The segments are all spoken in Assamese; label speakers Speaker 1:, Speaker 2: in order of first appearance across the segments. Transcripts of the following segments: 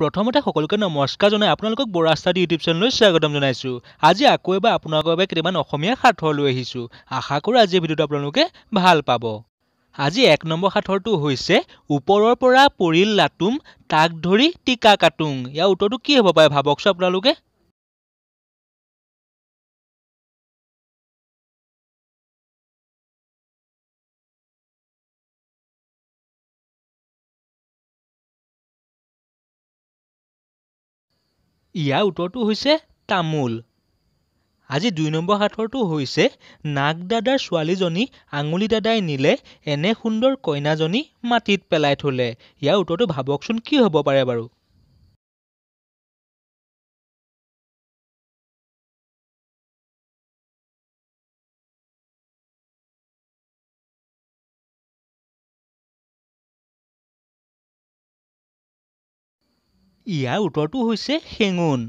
Speaker 1: প্ৰথমতে সকলোকে নমস্কাৰ জনাই আপোনালোকক বৰাস্তাদি ইউটিউব চেনেললৈ স্বাগতম জনাইছোঁ আজি আকৌ এবাৰ আপোনালোকৰ বাবে কেইটামান অসমীয়া সাঁথৰ লৈ আহিছোঁ আশা কৰোঁ আজিৰ ভিডিঅ'টো আপোনালোকে ভাল পাব আজি এক নম্বৰ সাঁথৰটো হৈছে ওপৰৰ পৰা পৰিল লাটুম তাক ধৰি টিকা কাটুং ইয়াৰ উত্তৰটো কি হ'ব পাৰে ভাবকচোন আপোনালোকে ইয়াৰ উত্তৰটো হৈছে তামোল আজি দুই নম্বৰ সাঁথৰটো হৈছে নাগদাদাৰ ছোৱালীজনী আঙুলি দাদাই নিলে
Speaker 2: এনে সুন্দৰ কইনাজনী মাটিত পেলাই থ'লে ইয়াৰ উত্তৰটো ভাবকচোন কি হ'ব পাৰে বাৰু ইয়াৰ উত্তৰটো হৈছে সেঙুন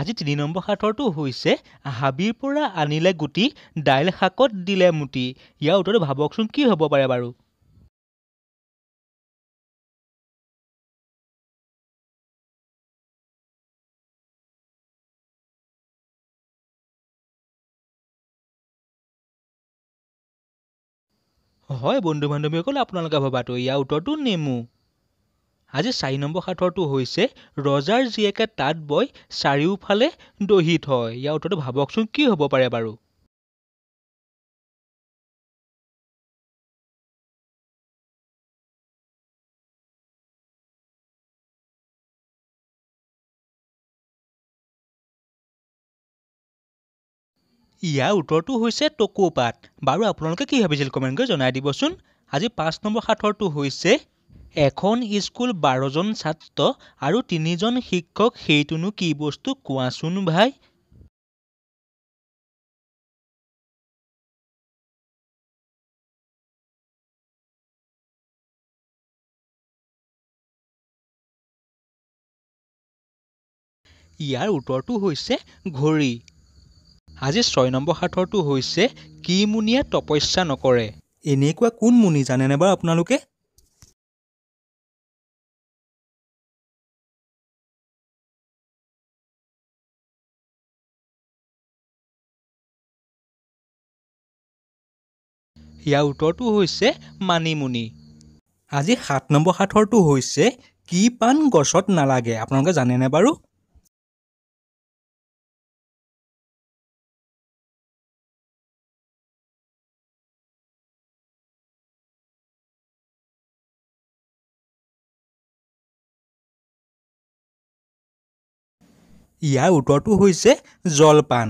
Speaker 2: আজি তিনি নম্বৰ সাঁথৰটো
Speaker 1: হৈছে হাবিৰ পৰা আনিলে গুটি দাইল শাকত দিলে মুটি ইয়াৰ উত্তৰটো ভাবকচোন কি হ'ব পাৰে বাৰু
Speaker 2: হয় বন্ধু বান্ধৱীসকল আপোনালোকে ভবাটো ইয়াৰ উত্তৰটো নেমু আজি চাৰি
Speaker 1: নম্বৰ সাঁথৰটো হৈছে ৰজাৰ জীয়েকে তাঁত বৈ চাৰিওফালে দহি থয় ইয়াৰ উত্তৰটো ভাবকচোন কি হ'ব পাৰে বাৰু ইয়াৰ উত্তৰটো হৈছে টকৌপাত বাৰু আপোনালোকে কি ভাবিছিল কমেণ্ট কৰি জনাই দিবচোন আজি পাঁচ নম্বৰ সাঁথৰটো হৈছে এখন স্কুল বাৰজন ছাত্ৰ আৰু তিনিজন শিক্ষক সেইটোনো কি বস্তু কোৱাচোন ভাই ইয়াৰ উত্তৰটো হৈছে ঘড়ী আজি ছয় নম্বৰ সাঁথৰটো হৈছে কি মুনিয়ে তপস্যা নকৰে এনেকুৱা কোন মুনি জানেনে বাৰু আপোনালোকে
Speaker 2: ইয়াৰ উত্তৰটো হৈছে মানিমুনি আজি সাত নম্বৰ সাঁথৰটো হৈছে কি
Speaker 1: পাণ গছত নালাগে আপোনালোকে জানেনে বাৰু
Speaker 2: ইয়াৰ উত্তৰটো হৈছে জলপান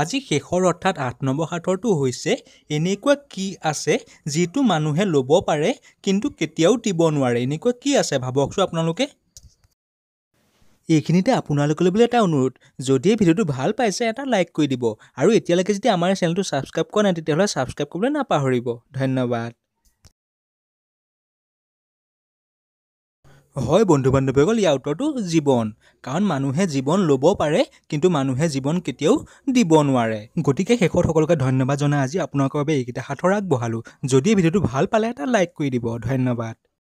Speaker 2: আজি শেষৰ অৰ্থাৎ আঠ নম্বৰ সাঁথৰটো হৈছে
Speaker 1: এনেকুৱা কি আছে যিটো মানুহে ল'ব পাৰে কিন্তু কেতিয়াও দিব নোৱাৰে এনেকুৱা কি আছে ভাবকচোন আপোনালোকে এইখিনিতে আপোনালোকলৈ বোলে এটা অনুৰোধ যদি এই ভিডিঅ'টো ভাল পাইছে এটা লাইক কৰি দিব আৰু এতিয়ালৈকে যদি আমাৰ চেনেলটো ছাবস্ক্ৰাইব কৰা নাই তেতিয়াহ'লে ছাবস্ক্ৰাইব কৰিবলৈ নাপাহৰিব ধন্যবাদ হয় বন্ধু বান্ধৱীসকল ইয়াৰ উত্তৰটো জীৱন কাৰণ মানুহে জীৱন ল'ব পাৰে কিন্তু মানুহে জীৱন কেতিয়াও দিব নোৱাৰে গতিকে শেষত সকলোকে ধন্যবাদ জনাই আজি আপোনালোকৰ বাবে এইকেইটা হাতৰ আগবঢ়ালোঁ যদি ভিডিঅ'টো ভাল পালে এটা লাইক কৰি দিব ধন্যবাদ